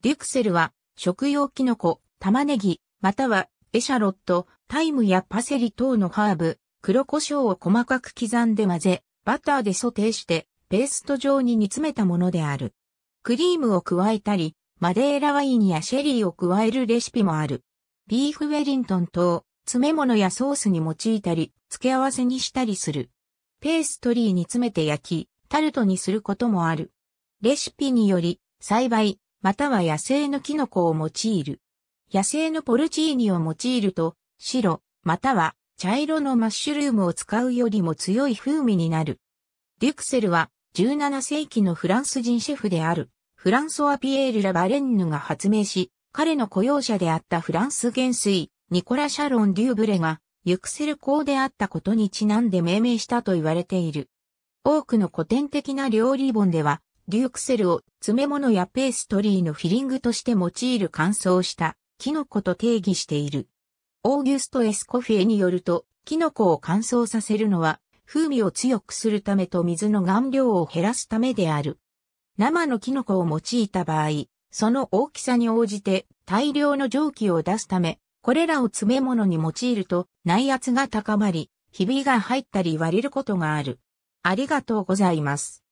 デュクセルは食用キノコ、玉ねぎ、またはエシャロット、タイムやパセリ等のハーブ、黒胡椒を細かく刻んで混ぜ、バターでソテーしてペースト状に煮詰めたものである。クリームを加えたり、マデーラワインやシェリーを加えるレシピもある。ビーフウェリントン等、詰め物やソースに用いたり、付け合わせにしたりする。ペーストリーに詰めて焼き、タルトにすることもある。レシピにより、栽培、または野生のキノコを用いる。野生のポルチーニを用いると、白、または茶色のマッシュルームを使うよりも強い風味になる。デュクセルは17世紀のフランス人シェフであるフランソワ・ピエール・ラ・バレンヌが発明し、彼の雇用者であったフランス元帥、ニコラ・シャロン・デューブレが、ユクセル公であったことにちなんで命名したと言われている。多くの古典的な料理本では、デュークセルを詰め物やペーストリーのフィリングとして用いる乾燥したキノコと定義している。オーギュスト・エスコフィエによると、キノコを乾燥させるのは、風味を強くするためと水の顔料を減らすためである。生のキノコを用いた場合、その大きさに応じて大量の蒸気を出すため、これらを詰め物に用いると内圧が高まり、ひびが入ったり割れることがある。ありがとうございます。